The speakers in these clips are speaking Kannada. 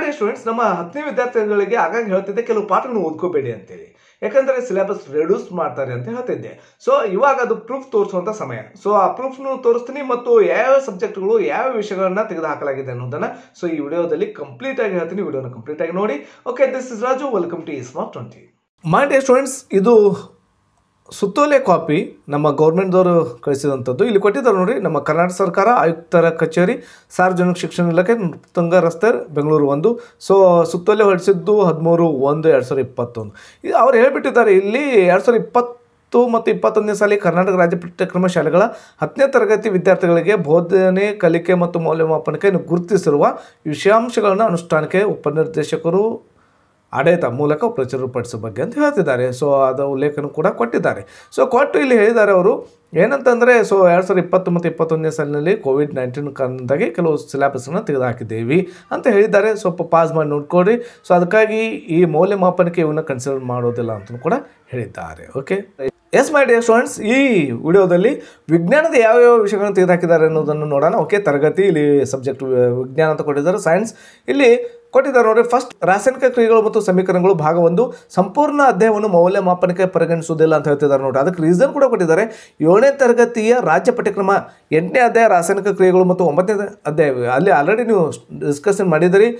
ಡಿಯರ್ ಸ್ಟೂಡೆಂಟ್ಸ್ ನಮ್ಮ ಹತ್ತನೇ ವಿದ್ಯಾರ್ಥಿಗಳಿಗೆ ಆಗಾಗ ಹೇಳ್ತಿದ್ದೆ ಕೆಲವು ಪಾಠಗಳನ್ನು ಓದ್ಕೋಬೇಡಿ ಅಂತೇಳಿ ಯಾಕಂದ್ರೆ ಸಿಲೆಬಸ್ ರೆಡ್ಯೂಸ್ ಮಾಡ್ತಾರೆ ಅಂತ ಹೇಳ್ತಿದ್ದೆ ಸೊ ಇವಾಗ ಅದು ಪ್ರೂಫ್ ತೋರಿಸುವಂತ ಸಮಯ ಸೊ ಆ ಪ್ರೂಫ್ ತೋರಿಸ್ತೀನಿ ಮತ್ತು ಯಾವ ಸಬ್ಜೆಕ್ಟ್ಗಳು ಯಾವ ವಿಷಯಗಳನ್ನ ಹಾಕಲಾಗಿದೆ ಅನ್ನೋದನ್ನ ಸೊ ಈ ವಿಡಿಯೋದಲ್ಲಿ ಕಂಪ್ಲೀಟ್ ಆಗಿ ಹೇಳ್ತೀನಿ ವಿಡಿಯೋನ ಕಂಪ್ಲೀಟ್ ಆಗಿ ನೋಡಿ okay this is Raju welcome to ಈ ಸ್ಮಾರ್ಟ್ ಟ್ವೆಂಟಿ ಮಾಡಿ ಸ್ಟೂಡೆಂಟ್ಸ್ ಇದು ಸುತ್ತೋಲೆ ಕಾಪಿ ನಮ್ಮ ಗೌರ್ಮೆಂಟ್ದವರು ಕಳಿಸಿದಂಥದ್ದು ಇಲ್ಲಿ ಕೊಟ್ಟಿದ್ದಾರೆ ನೋಡಿ ನಮ್ಮ ಕರ್ನಾಟಕ ಸರ್ಕಾರ ಆಯುಕ್ತರ ಕಚೇರಿ ಸಾರ್ವಜನಿಕ ಶಿಕ್ಷಣ ಇಲಾಖೆ ತುಂಗ ರಸ್ತೆ ಬೆಂಗಳೂರು ಒಂದು ಸೊ ಸುತ್ತೋಲೆ ಹೊರಡಿಸಿದ್ದು ಹದಿಮೂರು ಒಂದು ಎರಡು ಸಾವಿರದ ಇಪ್ಪತ್ತೊಂದು ಅವ್ರು ಹೇಳಿಬಿಟ್ಟಿದ್ದಾರೆ ಇಲ್ಲಿ ಎರಡು ಸಾವಿರದ ಇಪ್ಪತ್ತು ಮತ್ತು ಇಪ್ಪತ್ತೊಂದನೇ ಸಾಲಿ ಕರ್ನಾಟಕ ರಾಜ್ಯ ಪಠ್ಯಕ್ರಮ ಶಾಲೆಗಳ ಹತ್ತನೇ ತರಗತಿ ವಿದ್ಯಾರ್ಥಿಗಳಿಗೆ ಬೋಧನೆ ಕಲಿಕೆ ಮತ್ತು ಮೌಲ್ಯಮಾಪನಕ್ಕೆ ಗುರುತಿಸಿರುವ ವಿಷಯಾಂಶಗಳನ್ನು ಅನುಷ್ಠಾನಕ್ಕೆ ಉಪನಿರ್ದೇಶಕರು ಆಡಳಿತ ಮೂಲಕ ಪ್ರಚುರಪಡಿಸೋ ಬಗ್ಗೆ ಅಂತ ಹೇಳ್ತಿದ್ದಾರೆ ಸೊ ಅದು ಉಲ್ಲೇಖನ ಕೂಡ ಕೊಟ್ಟಿದ್ದಾರೆ ಸೊ ಕೊಟ್ಟು ಇಲ್ಲಿ ಹೇಳಿದ್ದಾರೆ ಅವರು ಏನಂತಂದರೆ ಸೊ ಎರಡು ಸಾವಿರದ ಇಪ್ಪತ್ತು ಮತ್ತು ಇಪ್ಪತ್ತೊಂದನೇ ಸಾಲಿನಲ್ಲಿ ಕೋವಿಡ್ ನೈನ್ಟೀನ್ ಕಾರಣದಾಗಿ ಕೆಲವು ಸಿಲೆಬಸ್ಸನ್ನು ತೆಗೆದುಹಾಕಿದ್ದೀವಿ ಅಂತ ಹೇಳಿದ್ದಾರೆ ಸ್ವಲ್ಪ ಪಾಸ್ ಮಾಡಿ ನೋಡ್ಕೊಡಿ ಸೊ ಅದಕ್ಕಾಗಿ ಈ ಮೌಲ್ಯಮಾಪನಕ್ಕೆ ಇವನ್ನ ಕನ್ಸಿಡರ್ ಮಾಡೋದಿಲ್ಲ ಅಂತಲೂ ಕೂಡ ಹೇಳಿದ್ದಾರೆ okay yes my dear students ಈ ವಿಡಿಯೋದಲ್ಲಿ ವಿಜ್ಞಾನದ ಯಾವ್ಯಾವ ವಿಷಯಗಳನ್ನು ತೆಗೆದುಹಾಕಿದ್ದಾರೆ ಅನ್ನೋದನ್ನು ನೋಡೋಣ ಓಕೆ ತರಗತಿ ಇಲ್ಲಿ ಸಬ್ಜೆಕ್ಟ್ ವಿಜ್ಞಾನ ಅಂತ ಕೊಟ್ಟಿದ್ದಾರೆ ಸೈನ್ಸ್ ಇಲ್ಲಿ ಕೊಟ್ಟಿದ್ದಾರೆ ನೋಡಿ ಫಸ್ಟ್ ರಾಸಾಯನಿಕ ಕ್ರಿಯೆಗಳು ಮತ್ತು ಸಮೀಕರಣಗಳು ಭಾಗ ಒಂದು ಸಂಪೂರ್ಣ ಅಧ್ಯಾಯವನ್ನು ಮೌಲ್ಯಮಾಪನಕ್ಕೆ ಪರಿಗಣಿಸುವುದಿಲ್ಲ ಅಂತ ಹೇಳ್ತಿದ್ದಾರೆ ನೋಡಿ ಅದಕ್ಕೆ ರೀಸನ್ ಕೂಡ ಕೊಟ್ಟಿದ್ದಾರೆ ಏಳನೇ ತರಗತಿಯ ರಾಜ್ಯ ಪಠ್ಯಕ್ರಮ ಎಂಟನೇ ಅಧ್ಯಾಯ ರಾಸಾಯನಿಕ ಕ್ರಿಯೆಗಳು ಮತ್ತು ಒಂಬತ್ತನೇ ಅಧ್ಯಾಯ ಅಲ್ಲಿ ಆಲ್ರೆಡಿ ನೀವು ಡಿಸ್ಕಷನ್ ಮಾಡಿದ್ದೀರಿ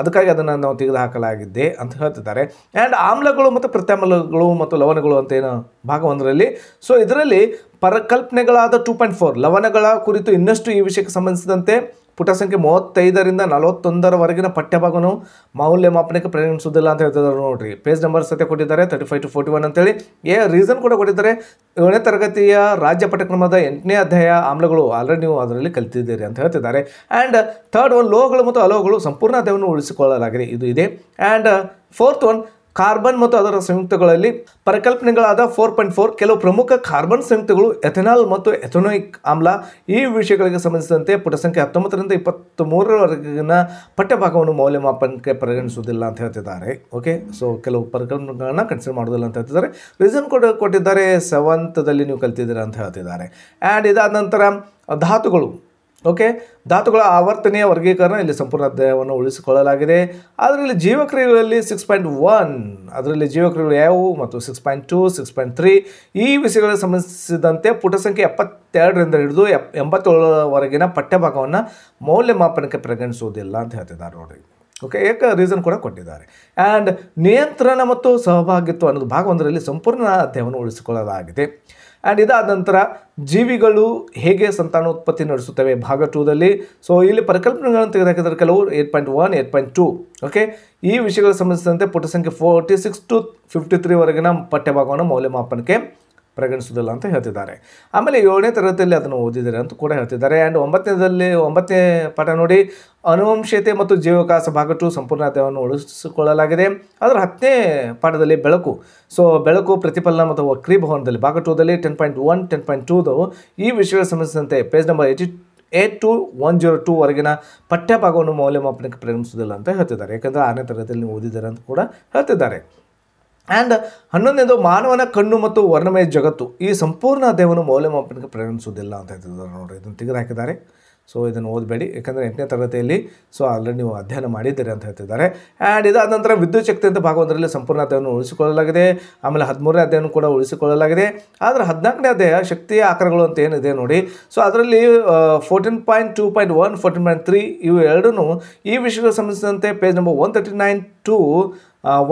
ಅದಕ್ಕಾಗಿ ಅದನ್ನು ನಾವು ತೆಗೆದುಹಾಕಲಾಗಿದೆ ಅಂತ ಹೇಳ್ತಿದ್ದಾರೆ ಆ್ಯಂಡ್ ಆಮ್ಲಗಳು ಮತ್ತು ಪ್ರತ್ಯಾಮ್ಲಗಳು ಮತ್ತು ಲವಣಗಳು ಅಂತ ಏನು ಭಾಗ ಒಂದರಲ್ಲಿ ಸೊ ಇದರಲ್ಲಿ ಪರಕಲ್ಪನೆಗಳಾದ ಟೂ ಪಾಯಿಂಟ್ ಫೋರ್ ಲವಣಗಳ ಕುರಿತು ಇನ್ನಷ್ಟು ಈ ವಿಷಯಕ್ಕೆ ಸಂಬಂಧಿಸಿದಂತೆ ಪುಟ ಸಂಖ್ಯೆ ಮೂವತ್ತೈದರಿಂದ ನಲವತ್ತೊಂದರವರೆಗಿನ ಪಠ್ಯಭಾಗವನ್ನು ಮೌಲ್ಯಮಾಪನಕ್ಕೆ ಪ್ರಯಾಣಿಸುವುದಿಲ್ಲ ಅಂತ ಹೇಳ್ತಿದ್ದಾರೆ ನೋಡಿರಿ ಪೇಜ್ ನಂಬರ್ ಸತ್ಯ ಕೊಟ್ಟಿದ್ದಾರೆ thirty five to forty one ಅಂತೇಳಿ ಏ ರೀಸನ್ ಕೂಡ ಕೊಟ್ಟಿದ್ದಾರೆ ಏಳನೇ ತರಗತಿಯ ರಾಜ್ಯ ಪಠ್ಯಕ್ರಮದ ಎಂಟನೇ ಅಧ್ಯಾಯ ಆಮ್ಲಗಳು ಆಲ್ರೆಡಿ ನೀವು ಅದರಲ್ಲಿ ಕಲಿತಿದ್ದೀರಿ ಅಂತ ಹೇಳ್ತಿದ್ದಾರೆ ಆ್ಯಂಡ್ ಥರ್ಡ್ ಒನ್ ಲೋಹಗಳು ಮತ್ತು ಅಲೋಹಗಳು ಸಂಪೂರ್ಣ ಅಧ್ಯಾಯವನ್ನು ಉಳಿಸಿಕೊಳ್ಳಲಾಗಿದೆ ಇದು ಇದೆ ಆ್ಯಂಡ್ ಫೋರ್ತ್ ಒನ್ ಕಾರ್ಬನ್ ಮತ್ತು ಅದರ ಸಂಯುಕ್ತಗಳಲ್ಲಿ ಪರಿಕಲ್ಪನೆಗಳಾದ ಫೋರ್ ಪಾಯಿಂಟ್ ಫೋರ್ ಕೆಲವು ಪ್ರಮುಖ ಕಾರ್ಬನ್ ಸಂಯುಕ್ತಗಳು ಎಥೆನಾಲ್ ಮತ್ತು ಎಥೆನೋಯಿಕ್ ಆಮ್ಲ ಈ ವಿಷಯಗಳಿಗೆ ಸಂಬಂಧಿಸಿದಂತೆ ಪುಟ ಸಂಖ್ಯೆ ಹತ್ತೊಂಬತ್ತರಿಂದ ಇಪ್ಪತ್ತ್ ಮೂರರವರೆಗಿನ ಪಠ್ಯಭಾಗವನ್ನು ಮೌಲ್ಯಮಾಪನಕ್ಕೆ ಪರಿಗಣಿಸುವುದಿಲ್ಲ ಅಂತ ಹೇಳ್ತಿದ್ದಾರೆ ಓಕೆ ಸೊ ಕೆಲವು ಪರಿಕಲ್ಪನೆಗಳನ್ನು ಕನ್ಸಿಡರ್ ಮಾಡೋದಿಲ್ಲ ಅಂತ ಹೇಳ್ತಿದ್ದಾರೆ ರೀಸನ್ ಕೂಡ ಕೊಟ್ಟಿದ್ದಾರೆ ಸೆವೆಂತದಲ್ಲಿ ನೀವು ಕಲ್ತಿದ್ದೀರಾ ಅಂತ ಹೇಳ್ತಿದ್ದಾರೆ ಆ್ಯಂಡ್ ಇದಾದ ನಂತರ ಧಾತುಗಳು ಓಕೆ ಧಾತುಗಳ ಆವರ್ತನೆಯ ವರ್ಗೀಕರಣ ಇಲ್ಲಿ ಸಂಪೂರ್ಣ ಅಧ್ಯಾಯವನ್ನು ಉಳಿಸಿಕೊಳ್ಳಲಾಗಿದೆ ಅದರಲ್ಲಿ ಜೀವಕ್ರಿಯೆಗಳಲ್ಲಿ ಸಿಕ್ಸ್ ಪಾಯಿಂಟ್ ಒನ್ ಅದರಲ್ಲಿ ಜೀವಕ್ರಿಯೆಗಳು ಯಾವುವು ಮತ್ತು six point two six point three ಈ ವಿಷಯಗಳಿಗೆ ಸಂಬಂಧಿಸಿದಂತೆ ಪುಟ ಸಂಖ್ಯೆ ಎಪ್ಪತ್ತೆರಡರಿಂದ ಹಿಡಿದು ಎಪ್ ಎಂಬತ್ತೇಳರವರೆಗಿನ ಪಠ್ಯಭಾಗವನ್ನು ಮೌಲ್ಯಮಾಪನಕ್ಕೆ ಪರಿಗಣಿಸುವುದಿಲ್ಲ ಅಂತ ಹೇಳ್ತಿದ್ದಾರೆ ನೋಡಿ ಓಕೆ ಏಕ ರೀಸನ್ ಕೂಡ ಕೊಟ್ಟಿದ್ದಾರೆ ಆ್ಯಂಡ್ ನಿಯಂತ್ರಣ ಮತ್ತು ಸಹಭಾಗಿತ್ವ ಅನ್ನೋದು ಭಾಗ ಒಂದರಲ್ಲಿ ಸಂಪೂರ್ಣ ಅಧ್ಯಯನ ಉಳಿಸಿಕೊಳ್ಳಲಾಗಿದೆ ಆ್ಯಂಡ್ ಇದಾದ ನಂತರ ಜೀವಿಗಳು ಹೇಗೆ ಸಂತಾನೋತ್ಪತ್ತಿ ನಡೆಸುತ್ತವೆ ಭಾಗ ಟೂದಲ್ಲಿ ಸೊ ಇಲ್ಲಿ ಪರಿಕಲ್ಪನೆಗಳನ್ನು ತೆಗೆದುಹಾಕಿದರೆ ಕೆಲವು eight point one eight point two okay ಈ ವಿಷಯಗಳಿಗೆ ಸಂಬಂಧಿಸಿದಂತೆ ಪುಟ ಸಂಖ್ಯೆ ಫೋರ್ಟಿ ಸಿಕ್ಸ್ ಟು ಫಿಫ್ಟಿ ತ್ರೀವರೆಗಿನ ಪಠ್ಯಭಾಗವನ್ನು ಮೌಲ್ಯಮಾಪನಕ್ಕೆ ಪರಿಗಣಿಸುವುದಿಲ್ಲ ಅಂತ ಹೇಳ್ತಿದ್ದಾರೆ ಆಮೇಲೆ ಏಳನೇ ತರಗತಿಯಲ್ಲಿ ಅದನ್ನು ಓದಿದ್ದಾರೆ ಅಂತ ಕೂಡ ಹೇಳ್ತಿದ್ದಾರೆ ಆ್ಯಂಡ್ ಒಂಬತ್ತನೇದಲ್ಲಿ ಒಂಬತ್ತನೇ ಪಾಠ ನೋಡಿ ಅನುವಂಶೀಯತೆ ಮತ್ತು ಜೀವಕಾಸ ಟು ಸಂಪೂರ್ಣ ಅಧ್ಯಯನವನ್ನು ಉಳಿಸಿಕೊಳ್ಳಲಾಗಿದೆ ಅದರ ಹತ್ತನೇ ಪಾಠದಲ್ಲಿ ಬೆಳಕು ಸೊ ಬೆಳಕು ಪ್ರತಿಫಲನ ಮತ್ತು ವಕ್ರೀಭವನದಲ್ಲಿ ಭಾಗ ಟೂದಲ್ಲಿ ten point one ten point ಟೂದು ಈ ವಿಷಯಗಳ ಸಂಬಂಧಿಸಿದಂತೆ page number eighty eight to one zero two ವರೆಗಿನ ಪಠ್ಯಭಾಗವನ್ನು ಮೌಲ್ಯಮಾಪನಕ್ಕೆ ಪರಿಗಣಿಸುವುದಿಲ್ಲ ಅಂತ ಹೇಳ್ತಿದ್ದಾರೆ ಯಾಕಂದರೆ ಆರನೇ ತರಗತಿಯಲ್ಲಿ ಓದಿದ್ದಾರೆ ಅಂತ ಕೂಡ ಹೇಳ್ತಿದ್ದಾರೆ ಆ್ಯಂಡ್ ಹನ್ನೊಂದನೇದು ಮಾನವನ ಕಣ್ಣು ಮತ್ತು ವರ್ಣಮಯ ಜಗತ್ತು ಈ ಸಂಪೂರ್ಣ ಅಧ್ಯಯವನ್ನು ಮೌಲ್ಯಮಾಪನಕ್ಕೆ ಪ್ರಯಾಣಿಸುವುದಿಲ್ಲ ಅಂತ ಹೇಳ್ತಿದ್ದಾರೆ ನೋಡಿ ಇದನ್ನು ತೆಗೆದು ಹಾಕಿದ್ದಾರೆ ಸೊ ಇದನ್ನು ಓದಬೇಡಿ ಯಾಕಂದರೆ ಎಂಟನೇ ತರಗತಿಯಲ್ಲಿ ಸೊ ಆಲ್ರೆಡಿ ನೀವು ಅಧ್ಯಯನ ಮಾಡಿದ್ದೀರಿ ಅಂತ ಹೇಳ್ತಿದ್ದಾರೆ ಆ್ಯಂಡ್ ಇದಾದ ನಂತರ ವಿದ್ಯುತ್ ಶಕ್ತಿ ಅಂತ ಭಾಗವೊಂದರಲ್ಲಿ ಸಂಪೂರ್ಣ ಅಧ್ಯಯನ ಉಳಿಸಿಕೊಳ್ಳಲಾಗಿದೆ ಆಮೇಲೆ ಹದಿಮೂರನೇ ಅಧ್ಯಾಯವನ್ನು ಕೂಡ ಉಳಿಸಿಕೊಳ್ಳಲಾಗಿದೆ ಆದರೆ ಹದಿನಾಲ್ಕನೇ ಅಧ್ಯಯ ಶಕ್ತಿಯ ಆಕಾರಗಳು ಅಂತ ಏನಿದೆ ನೋಡಿ ಸೊ ಅದರಲ್ಲಿ fourteen point two point one fourteen point three ಇವು ಎರಡೂ ಈ ವಿಷಯಕ್ಕೆ ಸಂಬಂಧಿಸಿದಂತೆ page number one thirty nine to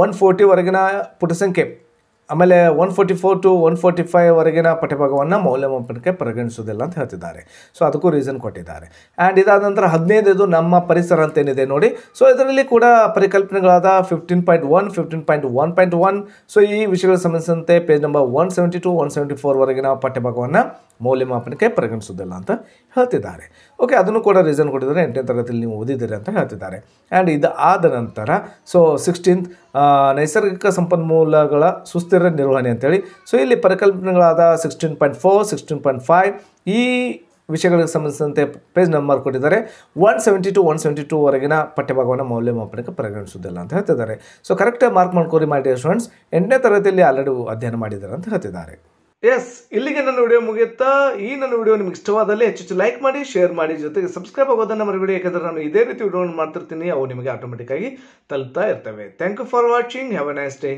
one ಫೋರ್ಟಿವರೆಗಿನ ಪುಟಸಂಖ್ಯೆ ಆಮೇಲೆ one forty four to one forty ಫೈವ್ವರೆಗಿನ ಪಠ್ಯಭಾಗವನ್ನು ಮೌಲ್ಯಮಾಪನಕ್ಕೆ ಪರಿಗಣಿಸೋದಿಲ್ಲ ಅಂತ ಹೇಳ್ತಿದ್ದಾರೆ ಸೊ ಅದಕ್ಕೂ ರೀಸನ್ ಕೊಟ್ಟಿದ್ದಾರೆ ಆ್ಯಂಡ್ ಇದಾದ ನಂತರ ಹದಿನೈದು ನಮ್ಮ ಪರಿಸರ ಅಂತ ಏನಿದೆ ನೋಡಿ ಸೊ ಇದರಲ್ಲಿ ಕೂಡ ಪರಿಕಲ್ಪನೆಗಳಾದ fifteen point one fifteen point one point one so ಈ ವಿಷಯಗಳಿಗೆ ಸಂಬಂಧಿಸಿದಂತೆ page number one seventy to one seventy ಫೋರ್ವರೆಗಿನ ಪಠ್ಯಭಾಗವನ್ನು ಮೌಲ್ಯಮಾಪನಕ್ಕೆ ಪರಿಗಣಿಸೋದಿಲ್ಲ ಅಂತ ಹೇಳ್ತಿದ್ದಾರೆ ಓಕೆ ಅದನ್ನು ಕೂಡ ರೀಸನ್ ಕೊಟ್ಟಿದ್ದಾರೆ ಎಂಟನೇ ತರಗತಿಯಲ್ಲಿ ನೀವು ಓದಿದ್ದೀರಿ ಅಂತ ಹೇಳ್ತಿದ್ದಾರೆ ಆ್ಯಂಡ್ ಇದು ಆದ ನಂತರ ಸೊ ಸಿಕ್ಸ್ಟೀನ್ತ್ ನೈಸರ್ಗಿಕ ಸಂಪನ್ಮೂಲಗಳ ಸುಸ್ಥಿರ ಸ್ಥಿರ ನಿರ್ವಹಣೆ ಅಂತೇಳಿ ಸೊ ಇಲ್ಲಿ ಪರಿಕಲ್ಪನೆಗಳಾದ sixteen point four sixteen point five ಈ ವಿಷಯಗಳಿಗೆ ಸಂಬಂಧಿಸಿದಂತೆ ಪೇಜ್ ನಂಬರ್ ಕೊಟ್ಟಿದ್ದಾರೆ one seventy to one seventy ಟೂವರೆಗಿನ ಪಠ್ಯಭಾಗವನ್ನು ಮೌಲ್ಯಮಾಪನಕ್ಕೆ ಪರಿಗಣಿಸುವುದಿಲ್ಲ ಅಂತ ಹೇಳ್ತಿದ್ದಾರೆ ಸೊ ಕರೆಕ್ಟಾಗಿ ಮಾರ್ಕ್ ಮಾಡ್ಕೋರಿ ಮೈ ಡಿಯರ್ ಸ್ಟೂಡೆಂಟ್ಸ್ ಎಂಟನೇ ತರಗತಿಯಲ್ಲಿ ಆಲ್ರೆಡಿ ಅಧ್ಯಯನ ಮಾಡಿದ್ದಾರೆ ಅಂತ ಹೇಳ್ತಿದ್ದಾರೆ ಎಸ್ ಇಲ್ಲಿಗೆ ನನ್ನ ವಿಡಿಯೋ ಮುಗಿಯುತ್ತಾ ಈ ನನ್ನ ವಿಡಿಯೋ ನಿಮ್ಗೆ ಇಷ್ಟವಾದಲ್ಲಿ ಹೆಚ್ಚು ಹೆಚ್ಚು ಲೈಕ್ ಮಾಡಿ ಶೇರ್ ಮಾಡಿ ಜೊತೆಗೆ ಸಬ್ಸ್ಕ್ರೈಬ್ ಆಗೋದನ್ನು ಮರಿಬೇಡಿ ಯಾಕಂದ್ರೆ ನಾನು ಇದೇ ರೀತಿ ವಿಡಿಯೋ ಮಾಡ್ತಿರ್ತೀನಿ ಅವು ನಿಮಗೆ ಆಟೋಮೆಟಿಕ್ ಆಗಿ ತಲುಪ್ತಾ ಇರ್ತವೆ thank you for watching have a nice day